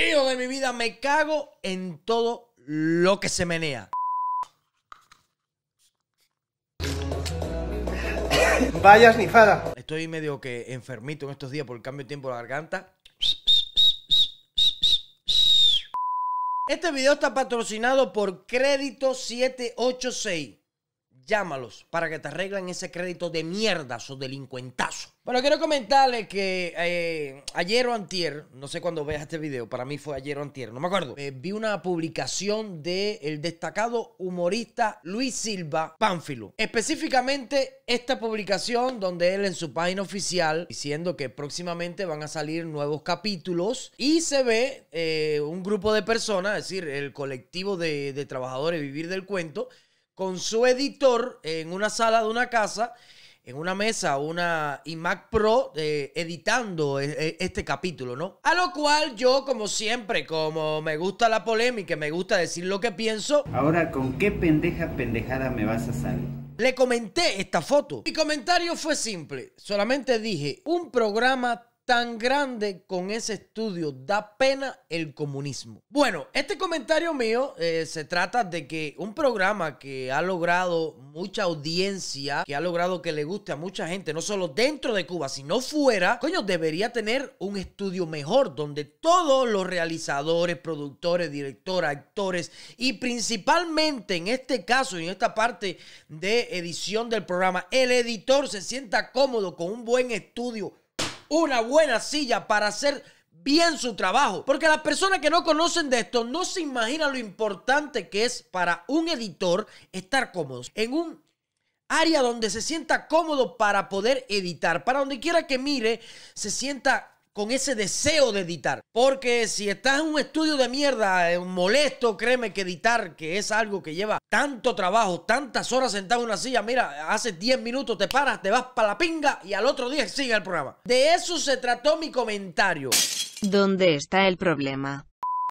de mi vida, me cago en todo lo que se menea. Vaya snifada. Estoy medio que enfermito en estos días por el cambio de tiempo de la garganta. Este video está patrocinado por Crédito 786 llámalos para que te arreglen ese crédito de mierda, o delincuentazo. Bueno, quiero comentarles que eh, ayer o antier, no sé cuándo veas este video, para mí fue ayer o antier, no me acuerdo, eh, vi una publicación del el destacado humorista Luis Silva Pánfilo. Específicamente esta publicación donde él en su página oficial diciendo que próximamente van a salir nuevos capítulos y se ve eh, un grupo de personas, es decir, el colectivo de trabajadores Vivir del Cuento, con su editor en una sala de una casa, en una mesa, una iMac Pro, eh, editando e, e, este capítulo, ¿no? A lo cual yo, como siempre, como me gusta la polémica, me gusta decir lo que pienso. Ahora, ¿con qué pendeja pendejada me vas a salir? Le comenté esta foto. Mi comentario fue simple. Solamente dije, un programa tan grande con ese estudio. Da pena el comunismo. Bueno, este comentario mío eh, se trata de que un programa que ha logrado mucha audiencia, que ha logrado que le guste a mucha gente, no solo dentro de Cuba, sino fuera, coño, debería tener un estudio mejor donde todos los realizadores, productores, directores, actores y principalmente en este caso y en esta parte de edición del programa, el editor se sienta cómodo con un buen estudio una buena silla para hacer bien su trabajo. Porque las personas que no conocen de esto no se imaginan lo importante que es para un editor estar cómodo. en un área donde se sienta cómodo para poder editar, para donde quiera que mire, se sienta con ese deseo de editar. Porque si estás en un estudio de mierda, eh, molesto, créeme que editar, que es algo que lleva tanto trabajo, tantas horas sentado en una silla, mira, hace 10 minutos te paras, te vas para la pinga y al otro día sigue el programa. De eso se trató mi comentario. ¿Dónde está el problema?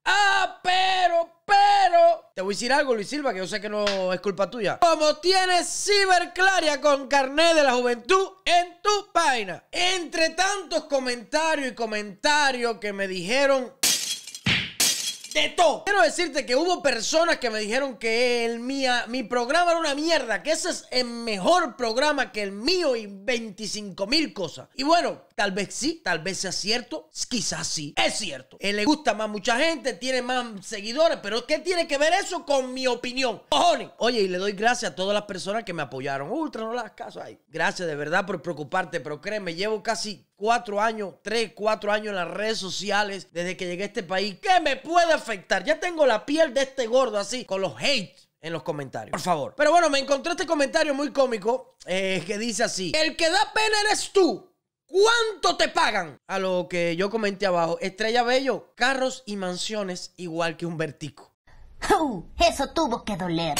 Ah, pero te voy a decir algo, Luis Silva, que yo sé que no es culpa tuya. Como tienes ciberclaria con carnet de la juventud en tu página. Entre tantos comentarios y comentarios que me dijeron Quiero decirte que hubo personas que me dijeron que el mía, mi programa era una mierda, que ese es el mejor programa que el mío y 25 mil cosas. Y bueno, tal vez sí, tal vez sea cierto, quizás sí, es cierto. Él eh, le gusta más mucha gente, tiene más seguidores, pero ¿qué tiene que ver eso con mi opinión? ¡Cojones! Oye, y le doy gracias a todas las personas que me apoyaron. Ultra, no las caso ahí. Gracias de verdad por preocuparte, pero créeme, llevo casi cuatro años, tres, cuatro años en las redes sociales desde que llegué a este país. ¿Qué me puede afectar? Ya tengo la piel de este gordo así, con los hate en los comentarios, por favor. Pero bueno, me encontré este comentario muy cómico eh, que dice así: El que da pena eres tú. ¿Cuánto te pagan? A lo que yo comenté abajo, Estrella Bello, carros y mansiones igual que un vertico. Uh, eso tuvo que doler.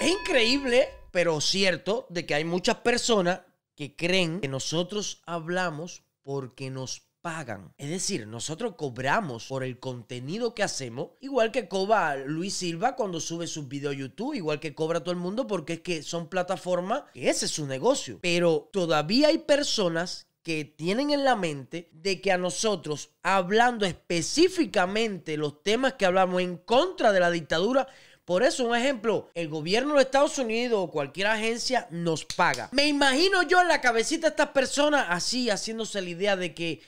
Es increíble, pero cierto, de que hay muchas personas que creen que nosotros hablamos porque nos pagan. Es decir, nosotros cobramos por el contenido que hacemos, igual que cobra Luis Silva cuando sube sus videos a YouTube, igual que cobra todo el mundo, porque es que son plataformas que ese es su negocio. Pero todavía hay personas que tienen en la mente de que a nosotros, hablando específicamente los temas que hablamos en contra de la dictadura, por eso, un ejemplo, el gobierno de Estados Unidos o cualquier agencia nos paga. Me imagino yo en la cabecita de estas personas así, haciéndose la idea de que...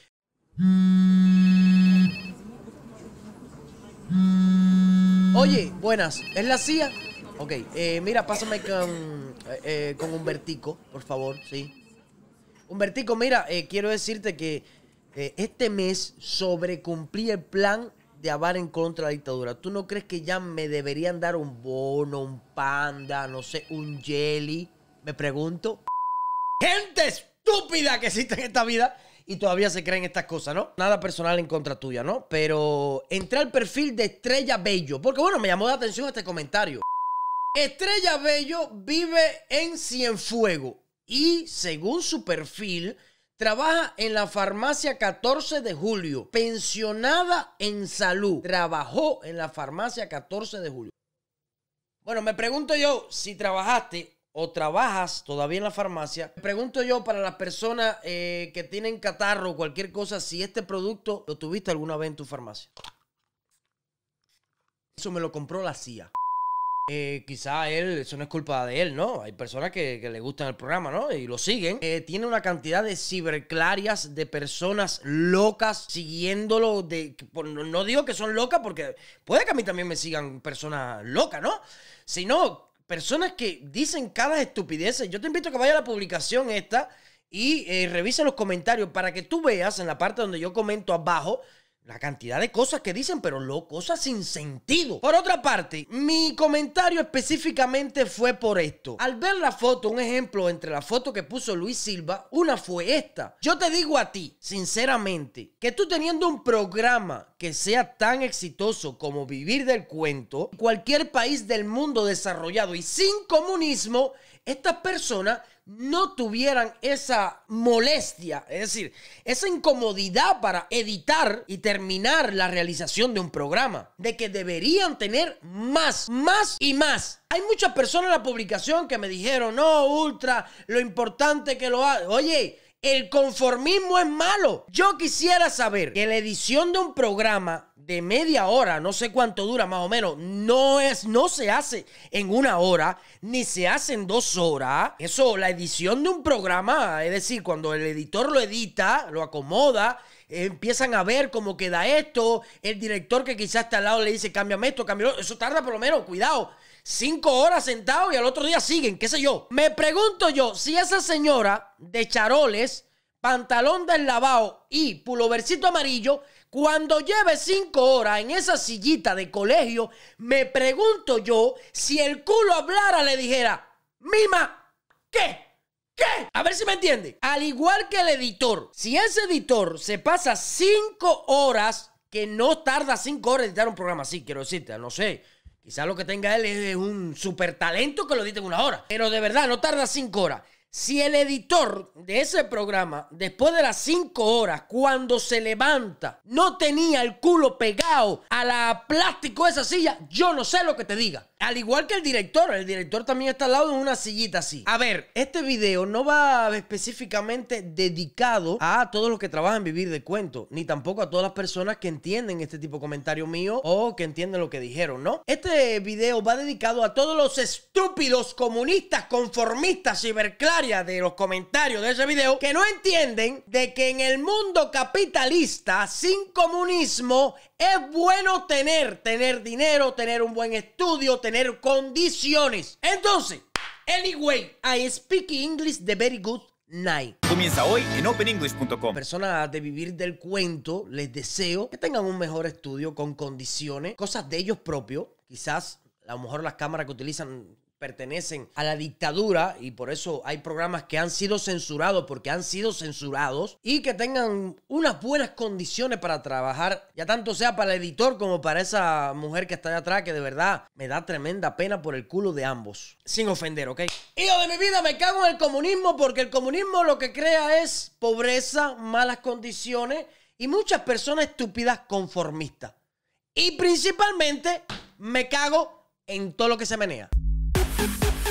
Oye, buenas, ¿es la CIA? Ok, eh, mira, pásame con, un eh, eh, con Humbertico, por favor, sí. Humbertico, mira, quiero decirte que este mes sobrecumplí el plan de hablar en contra de la dictadura, ¿tú no crees que ya me deberían dar un bono, un panda, no sé, un jelly? Me pregunto. Gente estúpida que existe en esta vida y todavía se creen estas cosas, ¿no? Nada personal en contra tuya, ¿no? Pero entré al perfil de Estrella Bello, porque bueno, me llamó la atención este comentario. Estrella Bello vive en Cienfuego y según su perfil, Trabaja en la farmacia 14 de julio, pensionada en salud. Trabajó en la farmacia 14 de julio. Bueno, me pregunto yo si trabajaste o trabajas todavía en la farmacia. Me pregunto yo para las personas eh, que tienen catarro o cualquier cosa, si este producto lo tuviste alguna vez en tu farmacia. Eso me lo compró la CIA. Eh, quizá él, eso no es culpa de él, ¿no? Hay personas que, le gustan el programa, ¿no? Y lo siguen. Eh, tiene una cantidad de ciberclarias, de personas locas siguiéndolo. De, no digo que son locas porque puede que a mí también me sigan personas locas, ¿no? Sino personas que dicen cada estupidez. Yo te invito a que vaya a la publicación esta y eh, revisa los comentarios para que tú veas en la parte donde yo comento abajo la cantidad de cosas que dicen, pero lo, cosas sin sentido. Por otra parte, mi comentario específicamente fue por esto. Al ver la foto, un ejemplo entre la foto que puso Luis Silva, una fue esta. Yo te digo a ti, sinceramente, que tú teniendo un programa que sea tan exitoso como Vivir del Cuento, cualquier país del mundo desarrollado y sin comunismo, estas personas no tuvieran esa molestia, es decir, esa incomodidad para editar y terminar la realización de un programa, de que deberían tener más, más y más. Hay muchas personas en la publicación que me dijeron, no, Ultra, lo importante que lo haga. Oye, el conformismo es malo. Yo quisiera saber que la edición de un programa de media hora, no sé cuánto dura más o menos, no es, no se hace en una hora, ni se hace en dos horas. Eso, la edición de un programa, es decir, cuando el editor lo edita, lo acomoda, empiezan a ver cómo queda esto, el director que quizás está al lado le dice, cámbiame esto, cámbialo, eso tarda por lo menos, cuidado. Cinco horas sentado y al otro día siguen, qué sé yo. Me pregunto yo, si esa señora de charoles, pantalón lavado y pulovercito amarillo cuando lleve cinco horas en esa sillita de colegio, me pregunto yo si el culo hablara le dijera, Mima, ¿qué? ¿Qué? A ver si me entiende. Al igual que el editor, si ese editor se pasa cinco horas, que no tarda cinco horas editar un programa así, quiero decirte, no sé. Quizás lo que tenga él es un super talento que lo edite en una hora. Pero de verdad, no tarda cinco horas. Si el editor de ese programa, después de las 5 horas, cuando se levanta, no tenía el culo pegado a la plástico de esa silla, yo no sé lo que te diga. Al igual que el director, el director también está al lado en una sillita así. A ver, este video no va específicamente dedicado a todos los que trabajan en vivir de cuento, ni tampoco a todas las personas que entienden este tipo de comentario mío o que entienden lo que dijeron, ¿no? Este video va dedicado a todos los estúpidos comunistas, conformistas, ciberclarias de los comentarios de ese video que no entienden de que en el mundo capitalista sin comunismo es bueno tener, tener dinero, tener un buen estudio, tener condiciones. Entonces, anyway, I speak English the very good night. Comienza hoy en openenglish.com. Personas de vivir del cuento, les deseo que tengan un mejor estudio con condiciones, cosas de ellos propios, quizás a lo mejor las cámaras que utilizan pertenecen a la dictadura y por eso hay programas que han sido censurados porque han sido censurados y que tengan unas buenas condiciones para trabajar, ya tanto sea para el editor como para esa mujer que está allá atrás que de verdad me da tremenda pena por el culo de ambos, sin ofender, ¿ok? Hijo de mi vida, me cago en el comunismo porque el comunismo lo que crea es pobreza, malas condiciones y muchas personas estúpidas conformistas. Y principalmente me cago en todo lo que se menea. Thank you.